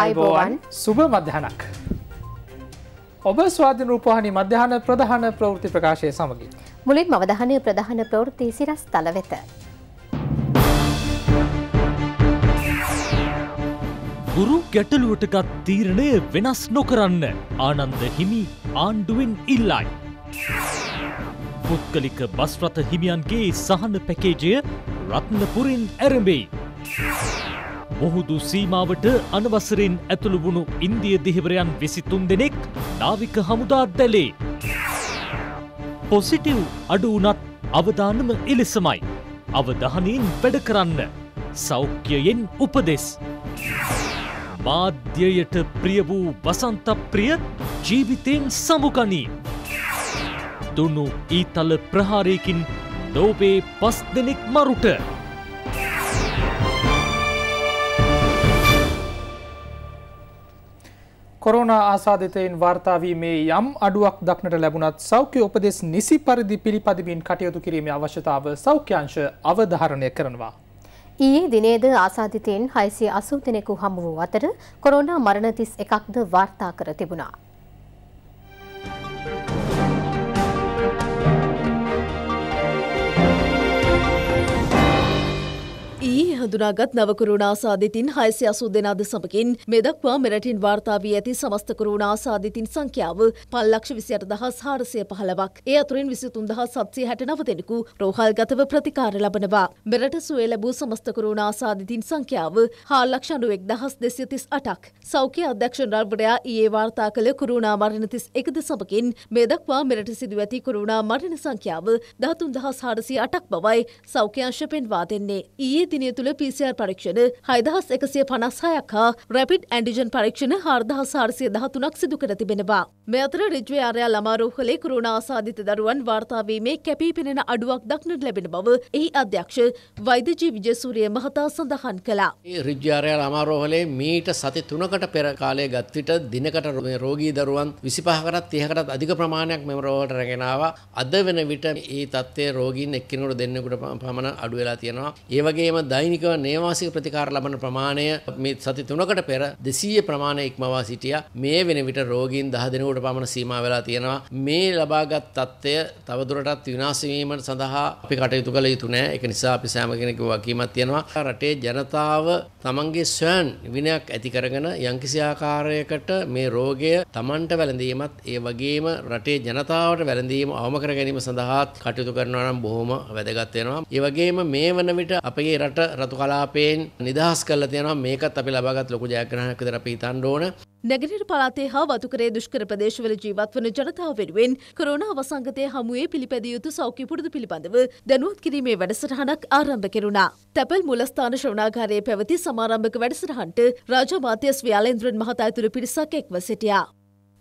අයිබෝවන් සුභ මධ්‍යහනක්. ඔබ ස්වාධන රූපහනි මධ්‍යහන ප්‍රධාන ප්‍රවෘති ප්‍රකාශය සමගින්. මුලින් මවදහනය ප්‍රධාන ප්‍රවෘති සිරස් තල වෙත. ගුරු ගැටලුවටගත් තීරණය වෙනස් නොකරන්න ආනන්ද හිමි ආණ්ඩුවෙන් ඉල්ලයි. පුද්ගලික බස්රථ හිමියන්ගේ සහන පැකේජය රත්නපුරින් ඇරඹෙයි. මුහුදු සීමාවට අනවසරෙන් ඇතුළුවුණු ඉන්දිය දිහිවරයන් විසිතුන් දෙනෙක් නාවික හමුදාත් දැලේ. පොසිටව් අඩුවනත් අවධානම එලෙසමයි. අවධානයෙන් වැඩ කරන්න. සෞඛ්‍යයෙන් උපදෙස්. මාධ්‍යයට ප්‍රිය වූ වසන්ත ප්‍රිය ජීවිතයෙන් සමුගනී. දුන්නු ඊතල ප්‍රහාරයකින් දෝබේ පස් දෙනෙක් මරුට. කොරෝනා ආසාධිතයින් වාර්තා වීමේ යම් අඩුවක් දක්නට ලැබුණත් සෞඛ්‍ය උපදෙස් නිසි පරිදි පිළිපදමින් කටයුතු කිරීමේ අවශ්‍යතාව සෞඛ්‍යංශ අවධාරණය කරනවා. ඊයේ දිනේද ආසාධිතයින් 680 දෙනෙකු හමු වූ අතර කොරෝනා මරණ 31ක්ද වාර්තා කර තිබුණා. ඊ හඳුනාගත් නවකරුණාසාධිතින් හයසි අසූ දෙනාද සමකින් මෙදක්වා මෙරටින් වාර්තාාවී ඇති සමස්තකරුණාසාධිතින් සංඛ්‍යාව පල්ලක්ෂ විසියට දහස් හාරසය පහලවක් ඒ අතුරින් විසිතුන්දහ සත්සය හැට නව දෙෙනෙකු රෝහල් ගතව ප්‍රතිකාර ලබනවා. මෙරට සුවේ ලැබූ සමස්තකරුණාසාධිතින් සංඛ්‍යාව හාල්ලක්ෂණුවෙක් දහස් දෙසිතිස් අටක්. සෞඛ්‍ය අධ්‍යක්ෂණරල්බඩයා ඒ වාර්තා කළ කරුණා මරණතිස් එකද සමකින් මෙදක්වා මෙරට සිදුව ඇති කරුණා මරණ සංඛ්‍යාව දහතුන් දහස් හාරසි අටක් බවයි සෞඛ්‍යංශ පෙන්වා දෙන්නේ. ඊයේ දිනය තුළ PCR පරීක්ෂණ හයදහස් එකසිය පනස්හයක් හා රැපිඩ් ඇන්ඩිජන් පරීක්ෂණ හාර්දහස් හාරසිය දහතුනක් සිදු කර තිබෙනවා. මෙ අතර රජ්වේ අරයා ළමාරෝහලේ කරුණ ආසාධිත දරුවන් වාර්තාාවීමේ කැපී පෙනෙන අඩුවක් දක්නට ලැබෙන බව එහි අධ්‍යක්ෂ වෛදජී විජසූරිය මහතා සඳහන් කලා. රජ්‍යාරයා ළමාරෝහලේ මීට සති තුනකට පෙර කාලය ගත්විට දිනකට රෝගී දරුවන් විසිපහකටත් තියකටත් අධික ප්‍රමාණයක් මෙමරෝහට රැගෙනවා අද වෙන විට ඒ තත්වේ රෝගීන් එක්කනට දෙන්නෙකුට පමණ අඩුවෙලා තියෙනවා ඒවගේම දෛනිකව නේවාසික ප්‍රතිකාර ලබන ප්‍රමාණය මේ සති තුනකට පෙර 200 ප්‍රමාණය ඉක්මවා සිටියා. මේ වෙන විට රෝගීන් 10 දෙනෙකුට පමණ සීමා වෙලා තියෙනවා. මේ ලබාගත් தත්ත්වය තවදුරටත් විනාශ වීම සඳහා අපි කටයුතු කළ යුතු නෑ. ඒක නිසා අපි සෑම කෙනෙකුගේ වගකීමක් තියෙනවා. රටේ ජනතාව තමන්ගේ ස්වයන් විනයක් ඇති කරගෙන යම්කිසි ආකාරයකට මේ රෝගය තමන්ට වැළඳීමත් ඒ වගේම රටේ ජනතාවට වැළඳීම අවම කර ගැනීම සඳහා කටයුතු කරනවා නම් බොහොම වැදගත් වෙනවා. ඒ වගේම මේ වන විට අපගේ රට රට රතු කලාපයෙන් නිදහස් කරලා තියෙනවා මේකත් අපි ලබාගත් ලොකු ජයග්‍රහණයක් විදිහට අපි හිතන්න ඕන නැගෙනහිර පළාතේ හා වතුකරේ දුෂ්කර ප්‍රදේශවල ජීවත් වන ජනතාව වෙනුවෙන් කොරෝනා අවසංගතය හමුවේ පිළිපැදිය යුතු සෞඛ්‍ය පුරුදු පිළිබඳව දැනුවත් කිරීමේ වැඩසටහනක් ආරම්භ කෙරුණා. තැපැල් මුලස්ථාන ශ්‍රවණාගාරයේ පැවති සමාරම්භක වැඩසටහනට රාජමාත්‍යස් ව්‍යාලේන්ද්‍රන් මහතා ඇතුළු පිරිසක් එක්ව සිටියා.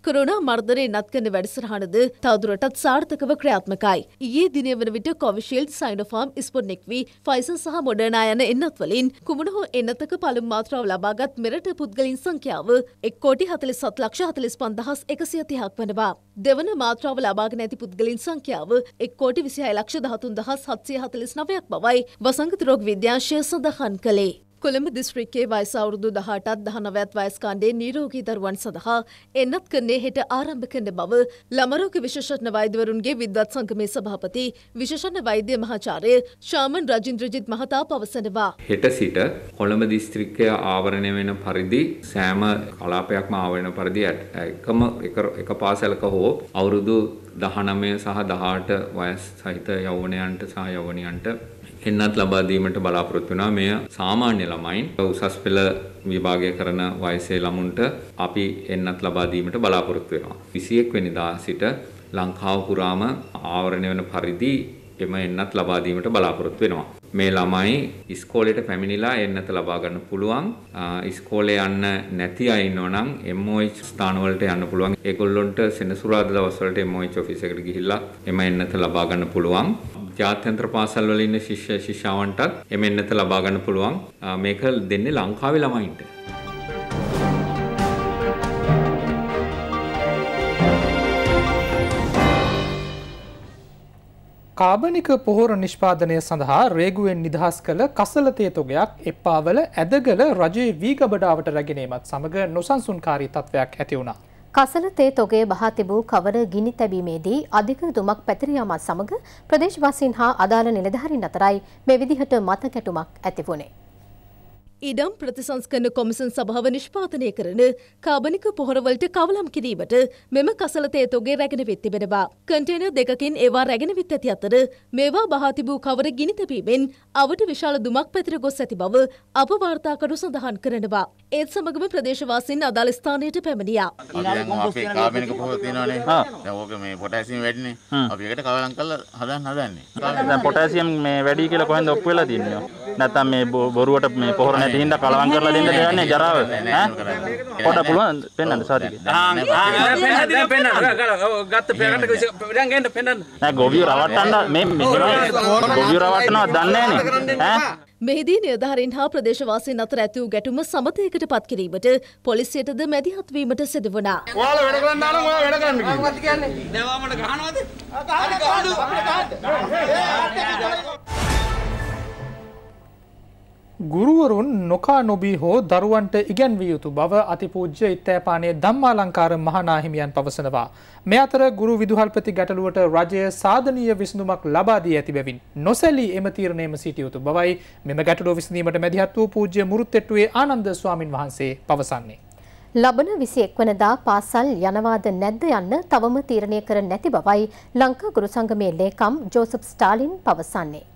කොරෝනා මර්ධනය නත් කරන වැඩසටහනද තවදුරටත් සාර්ථකව ක්‍රියාත්මකයි. ඊයේ දිනය වන විට Covishield Sinopharm Sputnik V Pfizer සහ මොඩර්නා යන එන්නත් වලින් කුමන හෝ එන්නතක පළමු මාත්‍රාව ලබාගත් මෙරට පුද්ගලින් සංඛ්‍යාව එක් කෝටි හතලිසත් ලක්ෂ හතලිස් පන්දහස් එකසිය තිහක් වනවා. දෙවන මාත්‍රාව ලබාගෙන ඇති පුද්ගලින් සංඛ්‍යාව එක් කෝටි විසිහයි ලක්ෂ දහතුන් දහස් හත්සිය හතලිස් නවයක් බවයි වසංගත රෝග විද්‍යාංශය සඳහන් කළේ. කොළඹ දිස්ත්‍රික්කේ වයස අවුරුදු 18ත් 19ත් වයස්කාණ්ඩයේ නිරෝගී දරුවන් සඳහා එන්නත් කන්නේ හෙට ආරම්භ කරන බව ළමරෝග විශේෂඥ වෛද්‍යවරුන්ගේ විද්වත් සංගමේ සභාපති විශේෂඥ වෛද්‍ය මහාචාර්ය ශාමන් රජින්ද්‍රජිත් මහතා පවසනවා. හෙට සිට කොළඹ දිස්ත්‍රික්කය ආවරණය වෙන පරිදි සෑම කලාපයක්ම ආවරණ පරිදි එකම එක පාසලක හෝ අවුරුදු 19 සහ 18 වයස් සහිත යෞවනයන්ට සහ යෞවනියන්ට පෙන්නත් ලබා දීමට බලාපොරොත්තු වෙනවා. මෙය සාමාන්‍ය ළමයින් උසස් පෙළ විභාගය කරන වයසේ ළමුන්ට අපි එන්නත් ලබා දීමට බලාපොරොත්තු වෙනවා. 21 වෙනිදා සිට ලංකාව පුරාම ආවරණය වෙන පරිදි එම එන්නත් ලබා දීමට බලාපොරොත්තු වෙනවා. මේ ළමයි ඉස්කෝලේට පැමිණිලා එන්නත ලබා ගන්න පුළුවන්. ඉස්කෝලේ යන්න නැති අය ඉන්නවනම් MOH ස්ථාන වලට යන්න පුළුවන්. ඒගොල්ලොන්ට සෙනසුරාදා දවස් වලට MOH ඔෆිස් එකට ගිහිල්ලා එම එන්නත ලබා ගන්න පුළුවන්. ජාත්‍යන්තර පාසල් වල ඉන්න ශිෂ්‍ය ශිෂ්‍යාවන්ටත් එමෙන්නත ලබා ගන්න පුළුවන්. මේක දෙන්නේ ලංකාවේ ළමයින්ට. කාබනික පොහොර නිෂ්පාදනය සඳහා රේගුවෙන් නිදහස් කළ කසල තේතොගයක් එප්පාවල ඇදගල රජයේ වී ගබඩාවට රැගෙනීමත් සමග නොසන්සුන්කාරී තත්ත්වයක් ඇති වුණා. කසල තේ තොගේ බහා තිබූ කවර ගිනි තැබීමේදී අධික දුමක් පැතිර යාමත් සමග ප්‍රදේශවාසීන් හා අදාළ නිලධාරීන් අතරයි මේ විදිහට මත ගැටුමක් ඇති වුණේ. ඉඩම් ප්‍රතිසංස්කරන කොමිසන් සභාව නිෂ්පාතනය කරන කාබනික පොහොරවලට කවලම් කිරීමට මෙම කසලතේතුගේ රැගෙන වෙත් තිබෙනවා. කන්ටේනර් දෙකකින් ඒවා රැගෙන විත් ඇති අතර මේවා බහා තිබූ කවර ගිනි තැබීමෙන් අවට විශාල දුමක් පැතිර ගොස් ඇති බව අප වාර්තාකරු සඳහන් කරනවා. ඒත් සමගම ප්‍රදේශවාසීන් අදාළ ස්ථානයට පැමිණියා. අපි කාබනික පොහොර තියෙනවානේ. දැන් ඕක මේ පොටෑසියම් වැඩිනේ. අපි ඒකට කවලම් කරලා හදන්න හදන්නේ. දැන් පොටෑසියම් මේ වැඩි කියලා කොහෙන්ද ඔප්පු වෙලා තින්නේ? නැත්තම් මේ බොරුවට මේ පොහොර නැති තින්ද කලවම් කරලා දෙන්න දෙන්නේ ජරාව ඈ පොඩ පුළුවන් පෙන්වන්න සාරි ආ පෙන්වන්න පෙන්වන්න ගත්ත පෙන්වන්න දැන් ගන්න පෙන්වන්න නෑ ගොවිය රවට්ටන්න මේ මෙහෙම ගොවිය රවට්ටනවා දන්නේ නෑනේ ඈ මෙහිදී නිර්ධාරීන් හා ප්‍රදේශවාසීන් අතර ඇති වූ ගැටුම සමතයකට පත් කිරීමට පොලිසියටද මැදිහත් වීමට සිදු වුණා. ඔයාලා වැඩ කරන්න දානවා ඔයාලා වැඩ කරන්න කිව්වා. මොකක්ද කියන්නේ? දැන් වාමට ගහනවද? ගහන්න ගහන්න. ගුරුවරුන් නොකා නොබී හෝ දරුවන්ට ඉගැන්විය යුතු බව අතිපූජ්‍ය ඉත්තෑපානේ ධම්මාලංකාර මහනාහිමියන් පවසනවා. මෙ අතර ගුරු විදුහල්පති ගැටලුවට රජය සාධනීය විසඳුමක් ලබා දී ඇති බැවින් නොසැලී එම තීරණයම සිටියයුතු බවයි මෙම ගැටලුව විසඳීමට මැදිහත් වූ පූජ්‍ය මුරුත්තෙට්ටුවේ ආනන්ද ස්වාමින් වහන්සේ පවසන්නේ. ලබන විසියෙක් වනදා පාසල් යනවාද නැද්ද යන්න තවම තීරණය කර නැති බවයි ලංකා ගුරුසංගමේ ලේකම් ජෝසප් ස්ටාලින් පවසන්නේ.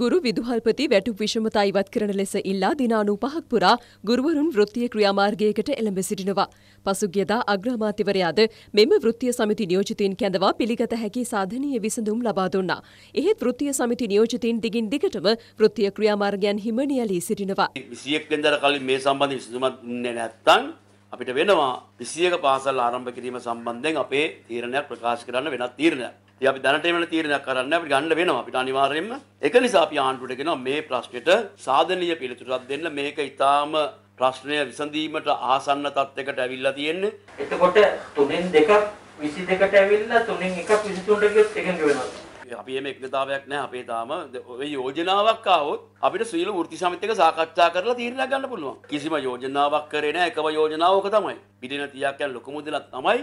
ගුරු විදුහල්පති වැටුප් විෂමතා ඉවත් කරන ලෙස ඉල්ලා දිනානු පහක් පුරා ගුරුවරුන් වෘත්තීය ක්‍රියාමාර්ගයකට එළඹ සිටිනවා. පසුගියදා අග්‍රාමාත්‍යවරයාද මෙම වෘත්තීය සමිති නියෝජිතයින් කැඳවා පිළිගත හැකි සාධනීය විසඳුම් ලබා දුන්නා. එහෙත් වෘත්තීය සමිති නියෝජිතයින් දිගින් දිගටම වෘත්තීය ක්‍රියාමාර්ගයන් හිම නියැලී සිටිනවා. 21 වෙනිදා කලින් මේ සම්බන්ධ විසඳුමක් දුන්නේ නැත්නම් අපිට වෙනවා 21 පාසල් ආරම්භ කිරීම සම්බන්ධයෙන් අපේ තීරණයක් ප්‍රකාශ කරන්න වෙනත් තීරණයක්. ඒ අපි දැනට වෙන තීරණයක් කරන්න අපිට ගන්න වෙනවා අපිට අනිවාර්යයෙන්ම ඒක නිසා අපි ආණ්ඩුවට කියනවා මේ ප්‍රශ්නෙට සාධනීය පිළිතුරක් දෙන්න මේක ඊටාම ප්‍රශ්නය විසඳීමට ආසන්න තත්යකට ඇවිල්ලා තියෙන්නේ එතකොට 3න් 2ක් 22ට ඇවිල්ලා 3න් 1ක් 23ට ගියොත් එකඟ වෙනවා අපි එමේ එකඟතාවයක් නැහැ අපේ තාම ඔය යෝජනාවක් ආවොත් අපිට ශ්‍රීල වෘත්ති සමිතිය එක සාකච්ඡා කරලා තීරණයක් ගන්න පුළුවන් කිසිම යෝජනාවක් කරේ නැහැ එකම යෝජනාව ඕක තමයි පිටින 30ක් යන ලොකු මුදලක් තමයි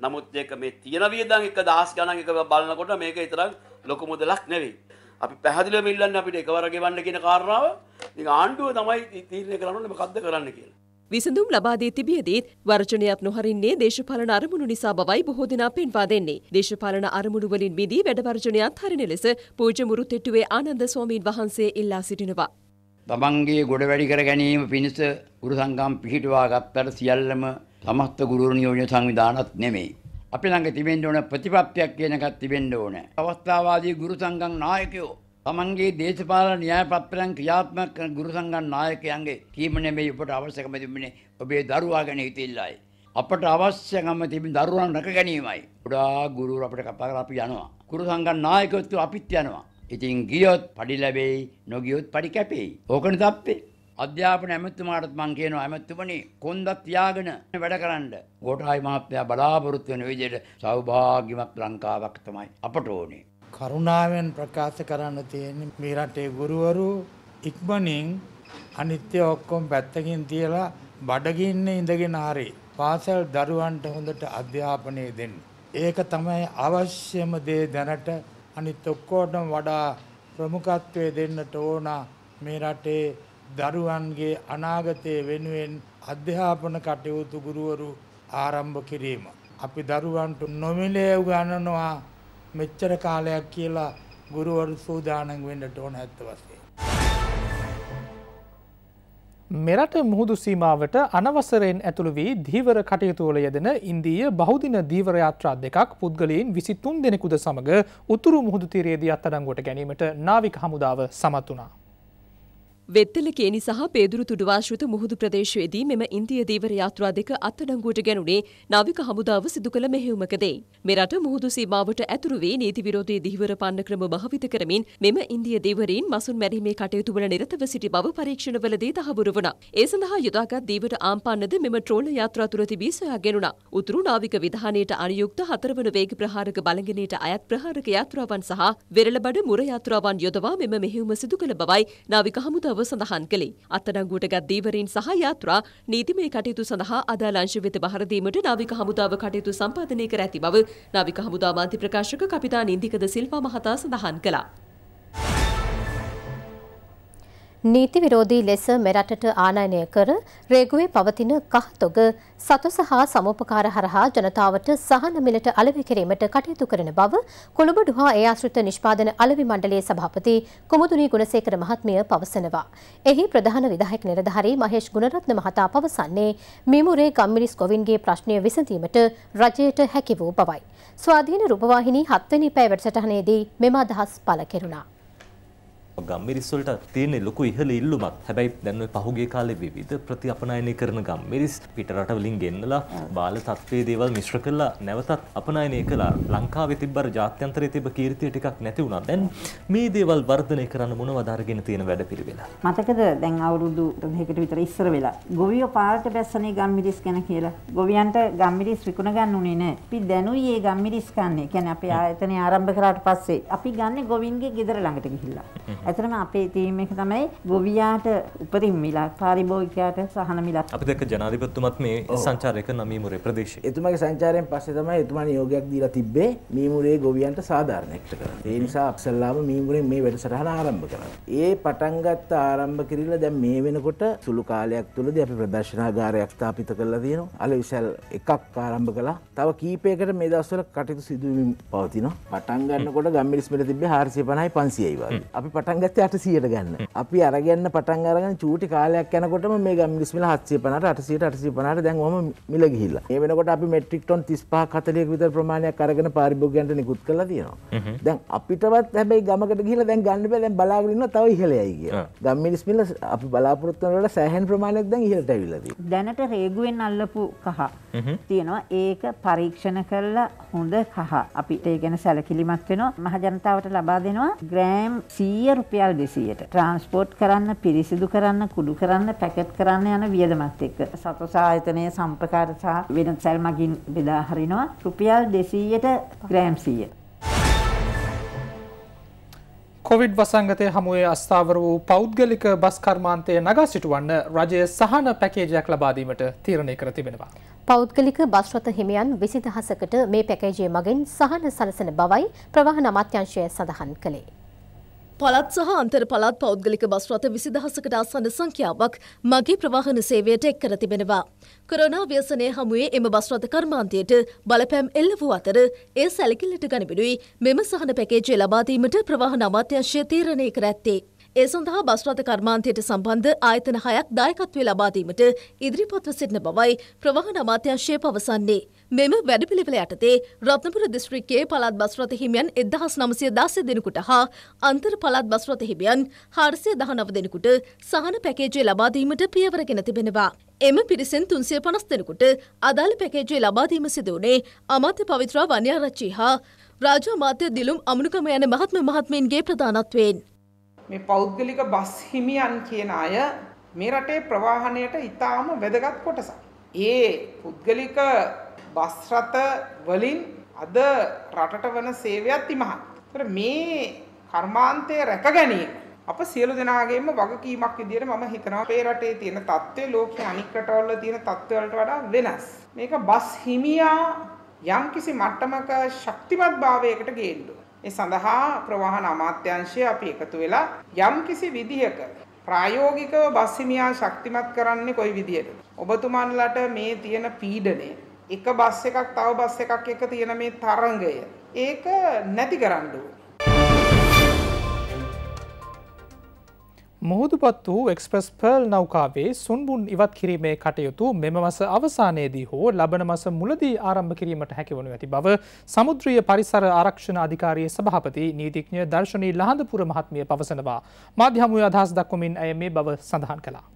නමුත් ඒක මේ තියෙන වියදම් 1000 ගණන් එක බලනකොට මේක විතරක් ලොකු මුදලක් නෙවෙයි. අපි පැහැදිලිවම ඉල්ලන්නේ අපිට එකවර ගෙවන්න කියන කාරණාව. ඉතින් ආණ්ඩුව තමයි තීරණය කරන්නේ මොකද්ද කරන්න කියලා. විසඳුම් ලබා දී තිබියදීත් වර්ජනයක් නොහරින්නේ දේශපාලන අරමුණු නිසා බවයි බොහෝ දෙනා පෙන්වා දෙන්නේ. දේශපාලන අරමුණු වලින් මිදී වැඩ වර්ජනයත් හරින ලෙස පූජ්‍ය මුරුතෙට්ටුවේ ආනන්ද ස්වාමීන් වහන්සේ ඉල්ලා සිටිනවා. තමන්ගේ ගොඩ වැඩි කර ගැනීම පිණිස ගුරු සංගම් පිහිටුවා ගත්තට සියල්ලම සමස්ත ගුරු නියෝජන සංවිධානත් නෙමෙයි. අපි ළඟ තිබෙන්න ඕන ප්‍රතිපත්තියක් කියන එකක් තිබෙන්න ඕන. අවස්ථාවාදී ගුරු සංඝම් නායකයෝ තමන්ගේ දේශපාලන න්‍යාය පත්‍රයන් ක්‍රියාත්මක කරන ගුරු සංඝම් නායකයන්ගේ කීම නෙමෙයි ඔබට අවශ්‍යකම තිබුණේ ඔබේ දරුවා ගැන හිතෙල්ලයි. අපට අවශ්‍යකම තිබෙන දරුවන් රැක ගැනීමයි. උඩා ගුරු අපිට කතා කරලා අපි යනවා. ගුරු සංඝම් නායකයොත් අපිත් යනවා. ඉතින් ගියොත් පඩි ලැබෙයි, නොගියොත් පඩි කැපෙයි. ඕකනේ තප්පේ. අධ්‍යාපන ඇමතුමාටත් මං කියනවා ඇමතුමනි කොන්දත් තියාගෙන වැඩ කරන්න. ගෝඨායි මහත්තයා බලාපොරොත්තු වෙන විදිහට සෞභාග්‍යමත් ලංකාවක් තමයි අපට ඕනේ. කරුණාවෙන් ප්‍රකාශ කරන්න තියෙන්නේ මේ රටේ ගුරුවරු ඉක්මනින් අනිත්‍ය ඔක්කොම පැත්තකින් තියලා බඩගින්නේ ඉඳගෙන හරි පාසල් දරුවන්ට හොඳට අධ්‍යාපනය දෙන්න. ඒක තමයි අවශ්‍යම දේ දැනට අනිත් ඔක්කොටම වඩා ප්‍රමුඛත්වය දෙන්නට ඕන මේ රටේ දරුවන්ගේ අනාගතය වෙනුවෙන් අධ්‍යාපන කටයුතු ගුරුවරු ආරම්භ කිරීම. අපි දරුවන්ට නොමිලේ උගන්වනවා මෙච්චර කාලයක් කියලා ගුරුවරු සූදානම් වෙන්නට ඕන ඇත්ත වශයෙන්. මෙරට මුහුදු සීමාවට අනවසරයෙන් ඇතුළු වී ධීවර කටයුතුවල යෙදෙන ඉන්දීය බෞද්ධින ධීවර යාත්‍රා දෙකක් පුද්ගලයන් විසිතුන් දෙනෙකුද සමඟ උතුරු මුහුදු තීරයේදී අත්අඩංගුවට ගැනීමට නාවික හමුදාව සමත් වුණා. වෙත්තල කේනි සහ පේදුරු තුඩුවාශ්‍රිත මුහුදු ප්‍රදේශයේදී මෙම ඉන්දිය දීවර යාත්‍රා දෙක අත්අඩංගුවට ගැනුණේ නාවික හමුදාව සිදු කළ මෙහෙයුමකදී. මෙරට මුහුදු සීමාවට ඇතුළු වී නීති විරෝධී දීවර පන්න ක්‍රම භාවිත කරමින් මෙම ඉන්දිය දීවරීන් මසුන් මැරීමේ කටයුතු වල නිරතව සිටි බව පරීක්ෂණවලදී තහවුරු වුණා. ඒ සඳහා යොදාගත් දීවර ආම්පන්නද මෙම ට්‍රෝල යාත්‍රා තුර තිබී සොයා ගැනුණා. උතුරු නාවික විධානයට අනුයුක්ත හතරවන වේග ප්‍රහාරක බලංගනයට අයත් ප්‍රහාරක යාත්‍රාවන් සහ වෙරළබඩ මුර යාත්‍රාවන් යොදවා මෙම මෙහෙයුම සිදු කළ බවයි නාවික හමුදාව බව සඳහන් කළේ. අත්අඩංගුවටගත් දීවරීන් සහ යාත්‍රා නීතිමය කටයුතු සඳහා අදාළ අංශ වෙත බහර දීමට නාවික හමුදාව කටයුතු සම්පාදනය කර ඇති බව නාවික හමුදා මාධ්‍ය ප්‍රකාශක කපිතාන් ඉන්දිකද සිල්වා මහතා සඳහන් කළා. නීති විරෝධී ලෙස මෙරටට ආනයනය කර රේගුවේ පවතින කහතොග සතුස හා සමෝපකාර හරහා ජනතාවට සහන මිලට අලෙවි කිරීමට කටයුතු කරන බව කොළඹ හා ඒ ආශ්‍රිත නිෂ්පාදන අලෙවි මණ්ඩලයේ සභාපති කුමුදුනී ගුණසේකර මහත්මිය පවසනවා. එහි ප්‍රධාන විධායක නිලධාරී මහේෂ් ගුණරත්න මහතා පවසන්නේ මීමුරේ ගම්මිරිස් ගොවින්ගේ ප්‍රශ්නය විසඳීමට රජයට හැකි වූ බවයි. ස්වාධීන රූපවාහිනී හත්වැනි පැය වැඩසටහනේදී මෙම අදහස් පළ කෙරුණා. ගම්මිරිස්වලට තියෙන ලොකු ඉහළ ඉල්ලුමක් හැබැයි දැන්ව පහුගේ කාලේ විවිධ ප්‍රතිඅපනයනය කරන ගම්මිරිස් පිටරටවලින් ගෙන්නලා බාල තත්ත්වයේ දේවල් මිශ්‍ර කරලා නැවතත් අපනයනය කළා ලංකාවේ තිබ්බර ජාත්‍යන්තරයේ තිබ කීර්තිය ටිකක් නැති වුණා. දැන් මේ දේවල් වර්ධනය කරන්න මොනවද අරගෙන තියෙන වැඩපිළිවෙල? මතකද දැන් අවුරුදු 2කට විතර ඉස්සර වෙලා ගොවියෝ පාරට බැස්සනේ ගම්මිරිස් ගැන කියලා. ගොවියන්ට ගම්මිරිස් විකුණ ගන්න උනේ නැහැ. අපි දැනුයි මේ ගම්මිරිස් කන්නේ. කියන්නේ අපේ ආයතනය ආරම්භ කරාට පස්සේ අපි ගන්නේ ගොවින්ගේ ගෙදර ළඟට ගිහිල්ලා. ඇතරම අපේ තීම් එක තමයි ගොවියාට උපරිම් මිලක් පාරිභෝගිකයාට සහන මිලක්. අපි දැක්ක ජනාධිපතිතුමත් මේ සංචාරයක නමීමුරේ ප්‍රදේශයේ. එතුමාගේ සංචාරයෙන් පස්සේ තමයි එතුමා නියෝගයක් දීලා තිබ්බේ මීමුරේ ගොවියන්ට සාධාරණීකරණය කරන්න. ඒ නිසා අක්සල්ලාම මීමුරේ මේ වැඩසටහන ආරම්භ කරා. ඒ පටන් ගත්ත ආරම්භ කිරීලා දැන් මේ වෙනකොට සුළු කාලයක් තුලදී අපි ප්‍රදර්ශනාගාරයක් ස්ථාපිත කරලා තියෙනවා. අලවිසල් එකක් ආරම්භ කළා. තව කීපයකට මේ දවස්වල කටයුතු සිදු වෙමින් පවතිනවා. පටන් ගන්නකොට ගම්මිරිස් මිල තිබ්බේ 450යි 500යි වගේ. අපි පටන් පටන්ගත්ත අටසියට ගන්න අපි අරගන්න පටන් අරග චූටි කාලයක් යනකොට මේ ගම්ගිස්මිල හත්සේ පනට අටසිට අටසි පනට දැන් ම මිල ගිහිල්ල ඒවනකොට අපි මෙට්‍රික්ටොන් තිස්පා කතලයෙක් විතර ප්‍රමාණයක් අරගෙන පාරිභෝගයන්ට නිකුත් කලා තියෙනවා දැන් අපිටවත් හැබයි ගමකට ගිල දැන් ගන්න පැ දැන් බලාගරන්න තව ඉහලයයිගේ ගම්මිනිස්මිල අපි බලාපොරත්තුවලට සෑහන් ප්‍රමාණයක් දැන් ඉහලට ඇවිලදී දැනට රේගුවෙන් අල්ලපු කහ තියෙනවා ඒක පරීක්ෂණ කරලා හොඳ කහ අපිට ඒ ගැන සැලකිලිමත් වෙනවා මහජනතාවට ලබා දෙනවා ග්‍රෑම් සීය රුපියල් 200ට ට්‍රාන්ස්පෝට් කරන්න පිරිසිදු කරන්න කුඩු කරන්න පැකට් කරන්න යන වියදමත් එක්ක සතස ආයතනයේ සම්ප්‍රකාර සහ වෙන සැල් මගින් බෙදා හරිනවා රුපියල් 200ට ග්‍රෑම් 100 කොවිඩ් වසංගතය හමුවේ අස්ථාවර වූ පෞද්ගලික බස් කර්මාන්තය නගා සිටුවන්න රජය සහන පැකේජයක් ලබාදීමට තීරණය කර තිබෙනවා. පෞද්ගලික බස්රථ හිමියන් විසි දහසකට මේ පැකේජය මගින් සහන සලසන බවයි ප්‍රවාහ නමත්‍යංශය සඳහන් කළේ. පළත් සහ අන්තර පළත් පෞද්ගලික බස් රථ විසි දහසකට අසන්න සංඛ්‍යාවක් මගේ ප්‍රවාහන සේවයට එක් කර තිබෙනවා. කොරෝනා ව්‍යසනය හමුවේ එම බස් රථ කර්මාන්තයට බලපෑම් එල්ල වූ අතර ඒ සැලකිල්ලට ගනිබිඩුයි මෙම සහන පැකේජය ලබාදීමට ප්‍රවාහන අමාත්‍යංශය තීරණය කර ඇත්තේ. ඒ සඳහා බස් රථ කර්මාන්තයට සම්බන්ධ ආයතන හයක් දායකත්වය ලබා දීමට ඉදිරිපත්ව සිටින බවයි ප්‍රවාහන අමාත්‍යාංශය පවසන්නේ. මෙම වැඩපිළිවෙල යටතේ රත්නපුර දිස්ත්‍රික්කයේ පළාත් බස් රථ හිමියන් 1916 දෙනෙකුට හා අන්තර් පළාත් බස් රථ හිමියන් 419 දෙනෙකුට සහන පැකේජය ලබා දීමට පියවරගෙන තිබෙනවා. එම පිරිසෙන් 350 දෙනෙකුට අදාළ පැකේජය ලබා දීම සිදු වුණේ අමාත්‍ය පවිත්‍රා වන්‍යාරච්චි හා රාජාමාත්‍ය දිලුම් අමනුකම යන මහත්ම මහත්මීන්ගේ ප්‍රධානත්වයෙන්. මේ පෞද්ගලික බස් හිමියන් කියන අය මේ රටේ ප්‍රවාහණයට ඉතාම වැදගත් කොටසක්. ඒ පුද්ගලික බස් රථ වලින් අද රටට වන සේවයත් ඉමහත්. ඒතර මේ කර්මාන්තය රැක ගැනීම අප සියලු දෙනාගේම වගකීමක් විදිහට මම හිතනවා මේ රටේ තියෙන தත්ත්වය ලෝකයේ අනික් රටවල තියෙන தත්ත්වවලට වඩා වෙනස්. මේක බස් හිමියා යම්කිසි මට්ටමක ශක්තිමත් භාවයකට ගේන්න ඒ සඳහා ප්‍රවාහන අමාත්‍යංශය අපි එකතු වෙලා යම් කිසි විදිහක ප්‍රායෝගිකව බස් හිමියා ශක්තිමත් කරන්නේ කොයි විදිහටද? ඔබතුමන්ලට මේ තියෙන පීඩනය එක බස් එකක් තව බස් එකක් එක තියෙන මේ තරංගය ඒක නැති කරන්න ඕනේ. මුහුදුපත් වූ එක්ස්ප්‍රස් පර්ල් නෞකාවේ සුන්බුන් ඉවත් කිරීමේ කටයුතු මෙම මස අවසානයේදී හෝ ලබන මස මුලදී ආරම්භ කිරීමට හැකිවනු ඇති බව සමුද්‍රීය පරිසර ආරක්ෂණ අධිකාරියේ සභාපති නීතිඥ දර්ශනී ලහඳපුර මහත්මිය පවසනවා. මාධ්‍යහමුවේ අදහස් දක්වමින් ඇය මේ බව සඳහන් කළා.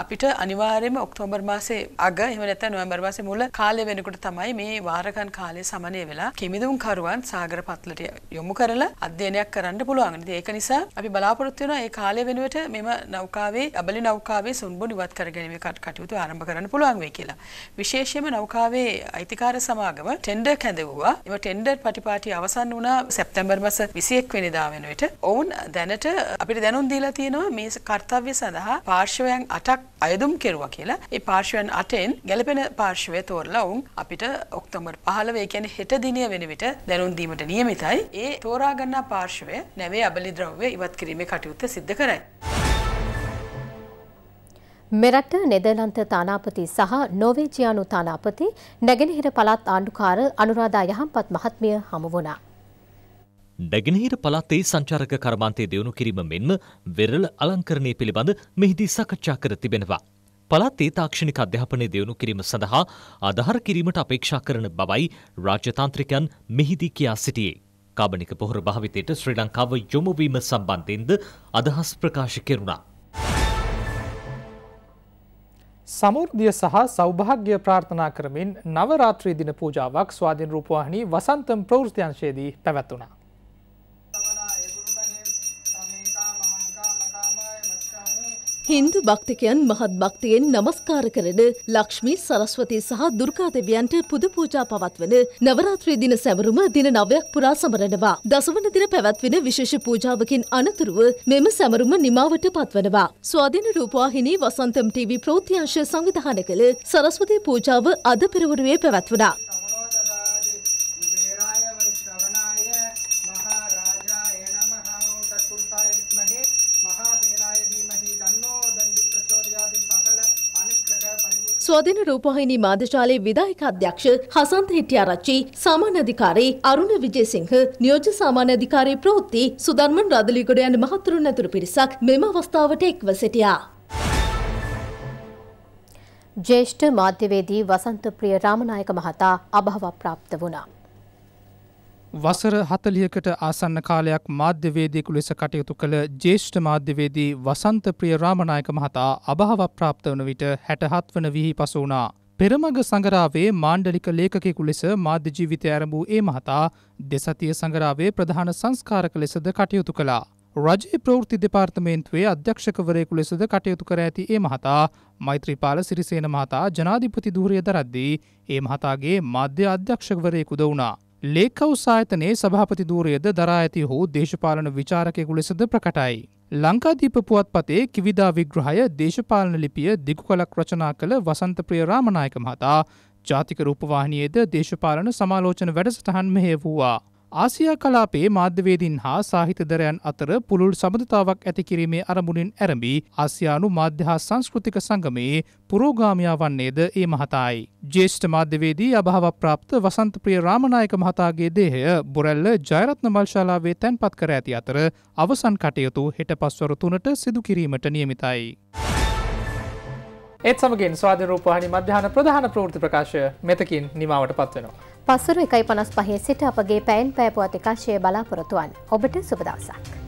අපිට අනිවාර්යයෙන්ම ඔක්තෝබර් මාසේ අග එහෙම නැත්නම් නොවැම්බර් මාසේ මුල කාලය වෙනකොට තමයි මේ වාරකන් කාලය සමනය වෙලා කිමිදුම් කරුවන් සාගර පත්ලට යොමු කරලා අධ්‍යයනයක් කරන්න පුළුවන්. ඉතින් ඒක නිසා අපි බලාපොරොත්තු වෙනවා මේ කාලය වෙනුවට මෙම නෞකාවේ අබලි නෞකාවේ සුන්බුඩු ඉවත් කර ගැනීමේ කටයුතු ආරම්භ කරන්න පුළුවන් වෙයි කියලා. විශේෂයෙන්ම නෞකාවේ අයිතිකාර සමාගම ටෙන්ඩර් කැඳවුවා. එම ටෙන්ඩර් පටිපාටි අවසන් වුණා සැප්තැම්බර් මාස 21 වෙනිදා වෙනුවට. ඔවුන් දැනට අපිට දැනුම් දීලා තියෙනවා මේ කර්තව්‍ය සඳහා පාර්ශවයන් 8ක් කීයක් අයදුම් කෙරුවා කියලා ඒ පාර්ශවයන් අටෙන් ගැලපෙන පාර්ශවය තෝරලා ඔවුන් අපිට ඔක්තෝබර් 15 කියන්නේ හෙට දිනය වෙන විට දැනුම් දීමට නියමිතයි. ඒ තෝරා ගන්නා පාර්ශවය නැවේ අබලි ද්‍රව්‍ය ඉවත් කිරීමේ කටයුත්ත සිද්ධ කරයි. මෙරට නෙදලන්ත තානාපති සහ නොවේජියානු තානාපති නැගෙනහිර පළාත් ආණ්ඩුකාර අනුරාධා යහම්පත් මහත්මිය හමු වුණා. නැගෙනහිර පළාතේ සංචාරක කර්මාන්තය දියුණු කිරීම මෙන්ම වෙරළ අලංකරණය පිළිබඳ මෙහිදී සාකච්ඡා කර තිබෙනවා. පළාතේ තාක්ෂණික අධ්‍යාපනය දියුණු කිරීම සඳහා ආධාර කිරීමට අපේක්ෂා කරන බවයි රාජ්‍යතාන්ත්‍රිකයන් මෙහිදී කියා සිටියේ. කාබනික පොහොර භාවිතයට ශ්‍රී ලංකාව යොමුවීම සම්බන්ධයෙන්ද අදහස් ප්‍රකාශ කෙරුණා. සමෘද්ධිය සහ සෞභාග්‍ය ප්‍රාර්ථනා කරමින් නවරාත්‍රී දින පූජාවක් ස්වාධීන් රූපවාහිනී වසන්තම් ප්‍රවෘත්තිංශයේදී පැවැත්වුණා. හින්දු භක්තිකයන් මහත් භක්තියෙන් නමස්කාර කරන ලක්ෂ්මී සරස්වති සහ දුර්ගාදෙවියන්ට පුද පූජා පවත්වන නවරාත්‍රී දින සැමරුම දින නවයක් පුරා සමරනවා. දසවන දින පැවැත්වෙන විශේෂ පූජාවකින් අනතුරුව මෙම සැමරුම නිමාවට පත්වනවා. ස්වාධීන රූපවාහිනී වසන්තම් ටීවී ප්‍රෝත්‍යංශ සංවිධාන කළ සරස්වති පූජාව අද පෙරවරුවේ පැවැත්වනා. ස්වාධීන රූපවාහිනී මාධ්‍යශාලේ විධායක අධ්‍යක්ෂ හසන්ත හෙටිආරච්චි, සාමාන්‍ය අධිකාරී අරුණ විජේසිංහ, නියෝජ්‍ය සාමාන්‍ය අධිකාරී ප්‍රවෘත්ති සුදර්මන් රාදලිගොඩ යන මහත්තුරුන් ඇතුළු පිරිසක් මෙම අවස්ථාවට එක්ව සිටියා. ජ්‍යෙෂ්ඨ මාධ්‍යවේදී වසන්ත ප්‍රිය රාමනායක මහතා අභාවප්‍රාප්ත වුණා. වසර හතලියකට ආසන්න කාලයක් මාධ්‍යවේදයකු ලෙස කටයුතු කළ ජේෂ්ඨ මාධ්‍යවේදී වසන්ත ප්‍රිය රාමණයක මහතා අභහව ප්‍රාප්ත වන විට හැටහත් වන විහි පසු වුණා. පෙරමග සඟරාවේ මාණ්ඩලික ලේකෙකු ලෙස මාධ්‍ය ජීවිතය ඇරඹූ ඒ මහතා දෙසතිය සඟරාවේ ප්‍රධාන සංස්කාරක ලෙසද කටයුතු කළා. රජයේ ප්‍රෘති දෙපාර්තමේන්තුවේ අධ්‍යක්ෂකවරයෙකු ලෙසද කටයුතු කර ඇති ඒ මහතා මෛත්‍රීපාල සිරිසේන මහතා ජනාධිපති දූරිය දරද්දී ඒ මහතාගේ මාධ්‍ය අධ්‍යක්ෂකවරයෙකුද වුණා. ලේකවසායතනයේ සභාපති දූරයද දරා ඇති හෝ දේශපාලන විචාරකයකු ලෙසද ප්‍රකටයි. ලංකාදීප පුවත්පතේ කිවිදා විග්‍රහය දේශපාලන ලිපිය දිගු කලක් රචනා කළ වසන්තප්‍රිය රාමනායක මහතා ජාතික රූපවාහිනියේද දේශපාලන සමාලෝචන වැඩසටහන් මෙහෙ වූවා. ආසියා කලාපයේ මාධ්‍යවේදීන් හා සාහිතදරයන් අතර පුළුල් සබඳතාවක් ඇති කිරීමේ අරමුණින් ඇරඹී ආසියානු මාධ්‍ය හා සංස්කෘතික සංගමයේ පුරෝගාමියා වන්නේද ඒ මහතායි. ජේෂ්ඨ මාධ්‍යවේදී අභාව ප්‍රාප්ත වසන්තප්‍රිය රාමනායක මහතාගේ දේහය බොරැල්ල ජයරත්න මල්ශාලාවේ තැන්පත් කර ඇති අතර අවසන් කටයුතු හෙට පස්වර තුනට සිදුකිරීමට නියමිතයි. ඒත් සමගින් ස්වාධන රූපහනි මධ්‍යාන ප්‍රධාන ප්‍රෘති ප්‍රකාශ මෙතකින් නිමාවට පත්වනවා. පසුරු එකයි පනස් පහේ සිට අපගේ පැයින් පෑපුවත් එකංශය බලාපොරොතුවන් ඔබට සුබදවසක්.